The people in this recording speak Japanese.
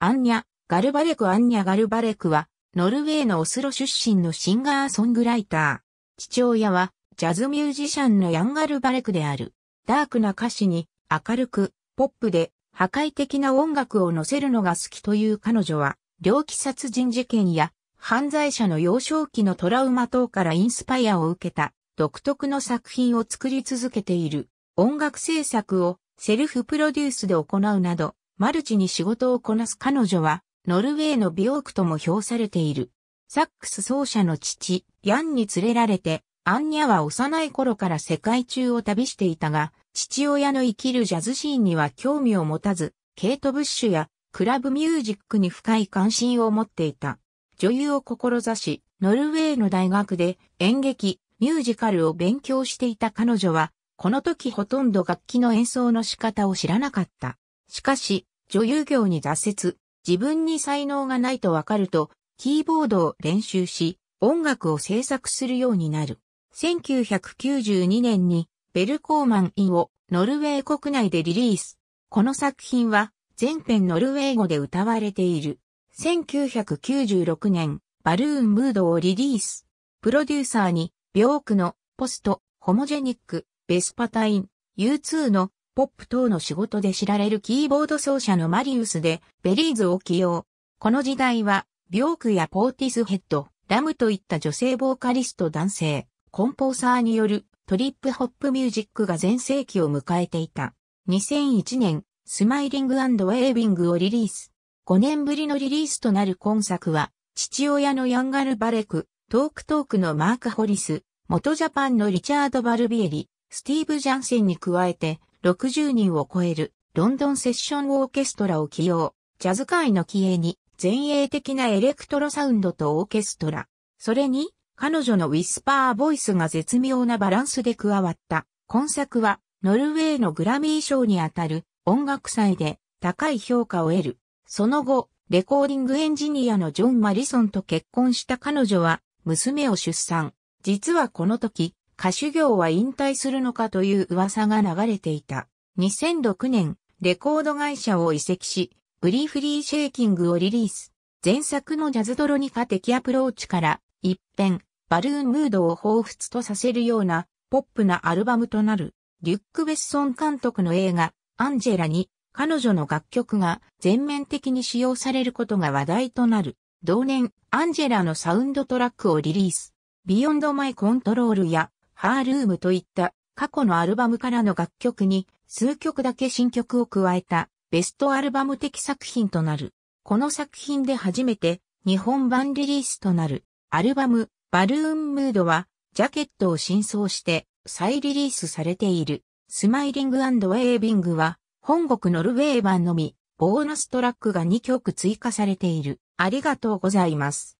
アンニャ、ガルバレク・アンニャ・ガルバレクは、ノルウェーのオスロ出身のシンガーソングライター。父親は、ジャズミュージシャンのヤン・ガルバレクである。ダークな歌詞に、明るく、ポップで、破壊的な音楽を乗せるのが好きという彼女は、猟奇殺人事件や、犯罪者の幼少期のトラウマ等からインスパイアを受けた、独特の作品を作り続けている。音楽制作を、セルフプロデュースで行うなど、マルチに仕事をこなす彼女は、ノルウェーの美容区とも評されている。サックス奏者の父、ヤンに連れられて、アンニャは幼い頃から世界中を旅していたが、父親の生きるジャズシーンには興味を持たず、ケイト・ブッシュやクラブミュージックに深い関心を持っていた。女優を志し、ノルウェーの大学で演劇、ミュージカルを勉強していた彼女は、この時ほとんど楽器の演奏の仕方を知らなかった。しかし、女優業に挫折、自分に才能がないとわかると、キーボードを練習し、音楽を制作するようになる。1992年にベルコーマン・インをノルウェー国内でリリース。この作品は全編ノルウェー語で歌われている。1996年、バルーン・ムードをリリース。プロデューサーに、ビョークのポスト、ホモジェニック、ベスパタイン、U2 のポップ等の仕事で知られるキーボード奏者のマリウスで、ベリーズを起用。この時代は、ビョークやポーティスヘッド、ラムといった女性ボーカリスト男性、コンポーサーによるトリップホップミュージックが全盛期を迎えていた。2001年、スマイリングウェービングをリリース。5年ぶりのリリースとなる今作は、父親のヤンガル・バレク、トークトークのマーク・ホリス、元ジャパンのリチャード・バルビエリ、スティーブ・ジャンセンに加えて、60人を超えるロンドンセッションオーケストラを起用、ジャズ界の起鋭に前衛的なエレクトロサウンドとオーケストラ、それに彼女のウィスパーボイスが絶妙なバランスで加わった。今作はノルウェーのグラミー賞にあたる音楽祭で高い評価を得る。その後、レコーディングエンジニアのジョン・マリソンと結婚した彼女は娘を出産。実はこの時、歌手業は引退するのかという噂が流れていた。2006年、レコード会社を移籍し、ブリーフリーシェイキングをリリース。前作のジャズドロニカ的アプローチから、一変、バルーンムードを彷彿とさせるような、ポップなアルバムとなる。リュック・ベッソン監督の映画、アンジェラに、彼女の楽曲が全面的に使用されることが話題となる。同年、アンジェラのサウンドトラックをリリース。ビヨンド・マイ・コントロールやハールームといった過去のアルバムからの楽曲に数曲だけ新曲を加えたベストアルバム的作品となる。この作品で初めて日本版リリースとなるアルバムバルーンムードはジャケットを新装して再リリースされている。スマイリングウェービングは本国ノルウェー版のみボーナストラックが2曲追加されている。ありがとうございます。